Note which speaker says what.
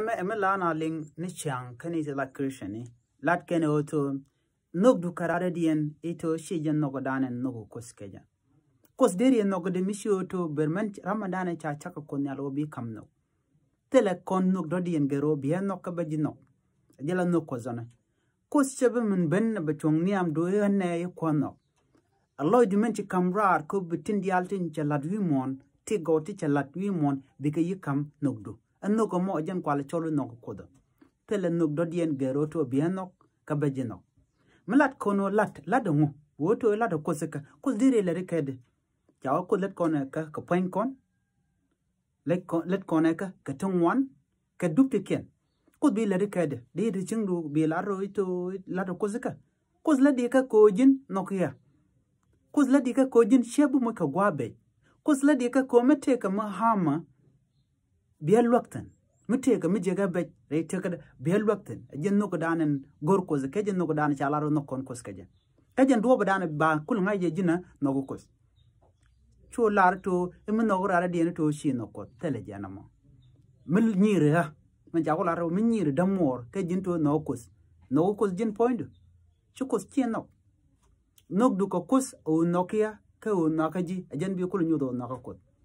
Speaker 1: eme eme la na ling ni chang kani te la krishani lat kene oto nog du karare dien ito shijen nogo dane nogo koskeja kos deri nogo de mishi oto berman ramadane cha chaka bi kam kamno tele kon nog do dien gero biya nokka baji nok jela nok kozana kos chebe min ben ba chong niam do e ne ye kono Allah du men ci kamrar ko bitin dialtin ci latwi mon ti goti ci latwi mon bi kam yikam nogdo anok mo jan kwal cholu nok kodo le nuk dodien gero to bienok kabejenok mlat kono lat lat ngo woto se ka ko dire le rekede chawa ko let kono ka ka point kon let kon let kona ka ka wan ka dupte ken ko bi le rekede de de chingdu bi la ro to se ka ko la de ka nok ya ko la de ka jin shebu mo ka gwabe ko la de ka komete ka hama biyalwaktan mutee ka mijega bec reitekada biyalwaktan ajen noko danen gorkoza kejen noko dana chalaro nokon ka jin ka jin duwa ba kul ngai je jina nuka kos cho lara to imi nuka rara yana to shi noko tele ma mil nyiri ha man jago lar min nyire ka jin to nuka kus nuka kus jin point kus chien nok nok duko kos o nokia ka o nakaji ajen bi kul nuka kus.